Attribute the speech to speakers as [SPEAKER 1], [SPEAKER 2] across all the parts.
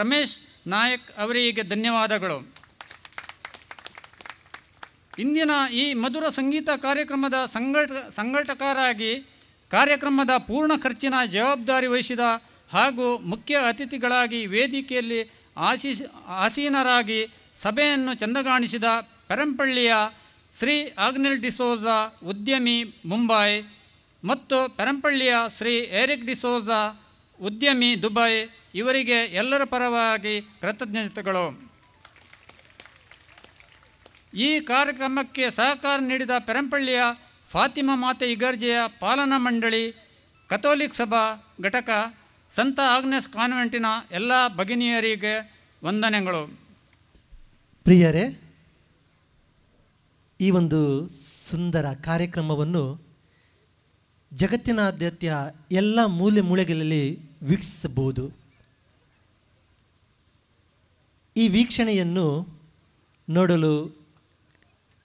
[SPEAKER 1] ರಮೇಶ್ ನಾಯಕ್ ಅವರಿಗೆ ಧನ್ಯವಾದಗಳು ಇಂದಿನ ಈ ಮಧುರ ಸಂಗೀತ ಕಾರ್ಯಕ್ರಮದ ಸಂಘಟ ಸಂಘಟಕರಾಗಿ ಕಾರ್ಯಕ್ರಮದ ಪೂರ್ಣ ಖರ್ಚಿನ ಜವಾಬ್ದಾರಿ ವಹಿಸಿದ ಹಾಗೂ ಮುಖ್ಯ ಅತಿಥಿಗಳಾಗಿ ವೇದಿಕೆಯಲ್ಲಿ ಆಶೀಸ್ ಆಸೀನರಾಗಿ ಸಭೆಯನ್ನು ಚಂದಗಾಣಿಸಿದ ಪೆರಂಪಳ್ಳಿಯ ಶ್ರೀ ಆಗ್ನೆಲ್ ಡಿಸೋಜ ಉದ್ಯಮಿ ಮುಂಬೈ ಮತ್ತು ಪೆರಂಪಳ್ಳಿಯ ಶ್ರೀ ಏರಿಕ್ ಡಿಸೋಜ ಉದ್ಯಮಿ ದುಬೈ ಇವರಿಗೆ ಎಲ್ಲರ ಪರವಾಗಿ ಕೃತಜ್ಞತೆಗಳು ಈ ಕಾರ್ಯಕ್ರಮಕ್ಕೆ ಸಹಕಾರ ನೀಡಿದ ಪೆರಂಪಳ್ಳಿಯ ಫಾತಿಮಾ ಮಾತೆ ಇಗರ್ಜೆಯ ಪಾಲನಾ ಮಂಡಳಿ ಕಥೋಲಿಕ್ ಸಭಾ ಘಟಕ ಸಂತ ಆಗ್ನೆಸ್ ಕಾನ್ವೆಂಟಿನ ಎಲ್ಲ ಭಗಿನಿಯರಿಗೆ ವಂದನೆಗಳು
[SPEAKER 2] ಪ್ರಿಯರೇ ಈ ಒಂದು ಸುಂದರ ಕಾರ್ಯಕ್ರಮವನ್ನು ಜಗತ್ತಿನಾದ್ಯಂತ ಎಲ್ಲ ಮೂಲೆ ಮೂಳೆಗಳಲ್ಲಿ ವೀಕ್ಷಿಸಬಹುದು ಈ ವೀಕ್ಷಣೆಯನ್ನು ನೋಡಲು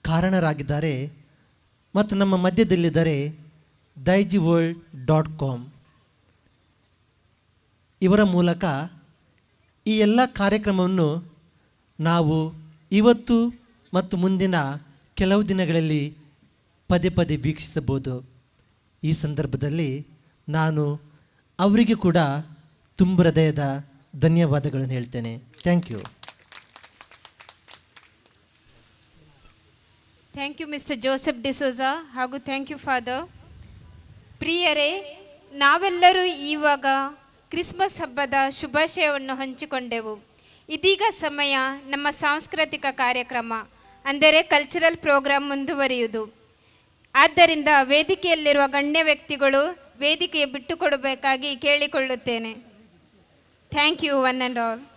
[SPEAKER 2] ಕಾರಣರಾಗಿದ್ದಾರೆ ಮತ್ತು ನಮ್ಮ ಮಧ್ಯದಲ್ಲಿದ್ದಾರೆ ದೈಜಿ ವರ್ಲ್ಡ್ ಡಾಟ್ ಕಾಮ್ ಇವರ ಮೂಲಕ ಈ ಎಲ್ಲ ಕಾರ್ಯಕ್ರಮವನ್ನು ನಾವು ಇವತ್ತು ಮತ್ತು ಮುಂದಿನ ಕೆಲವು ದಿನಗಳಲ್ಲಿ ಪದೇ ಪದೇ ವೀಕ್ಷಿಸಬಹುದು ಈ ಸಂದರ್ಭದಲ್ಲಿ ನಾನು ಅವರಿಗೆ ಕೂಡ ತುಂಬ ಹೃದಯದ ಧನ್ಯವಾದಗಳನ್ನು ಹೇಳ್ತೇನೆ thank you
[SPEAKER 3] thank you mister Joseph D'Souza ಹಾಗೂ ಥ್ಯಾಂಕ್ ಯು ಫಾದರ್ ಪ್ರಿಯರೇ ನಾವೆಲ್ಲರೂ ಈವಾಗ ಕ್ರಿಸ್ಮಸ್ ಹಬ್ಬದ ಶುಭಾಶಯವನ್ನು ಹಂಚಿಕೊಂಡೆವು ಇದೀಗ ಸಮಯ ನಮ್ಮ ಸಾಂಸ್ಕೃತಿಕ ಕಾರ್ಯಕ್ರಮ ಅಂದರೆ ಕಲ್ಚರಲ್ ಪ್ರೋಗ್ರಾಮ್ ಮುಂದುವರಿಯುವುದು ಆದ್ದರಿಂದ ವೇದಿಕೆಯಲ್ಲಿರುವ ಗಣ್ಯ ವ್ಯಕ್ತಿಗಳು ವೇದಿಕೆ ಬಿಟ್ಟುಕೊಡಬೇಕಾಗಿ ಕೇಳಿಕೊಳ್ಳುತ್ತೇನೆ Thank you, one and all.